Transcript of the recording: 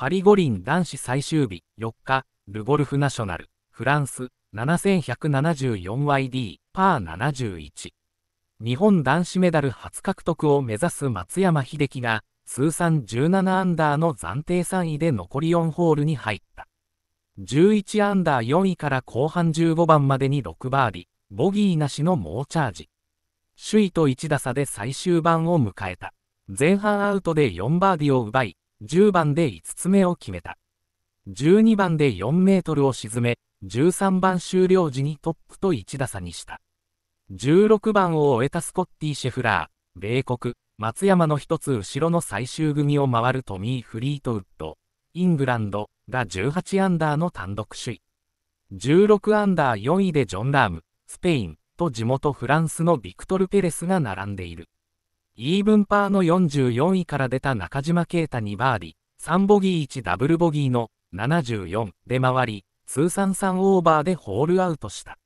パリ五輪男子最終日4日、ルゴルフナショナル、フランス 7174YD、パー71。日本男子メダル初獲得を目指す松山英樹が、通算17アンダーの暫定3位で残り4ホールに入った。11アンダー4位から後半15番までに6バーディ、ボギーなしの猛チャージ。首位と1打差で最終盤を迎えた。前半アウトで4バーディを奪い、10番で5つ目を決めた。12番で4メートルを沈め、13番終了時にトップと1打差にした。16番を終えたスコッティ・シェフラー、米国、松山の一つ後ろの最終組を回るトミー・フリートウッド、イングランドが18アンダーの単独首位。16アンダー4位でジョン・ラーム、スペインと地元フランスのビクトル・ペレスが並んでいる。イーブンパーの44位から出た中島啓太2バーディ、3ボギー1ダブルボギーの74で回り、通算3オーバーでホールアウトした。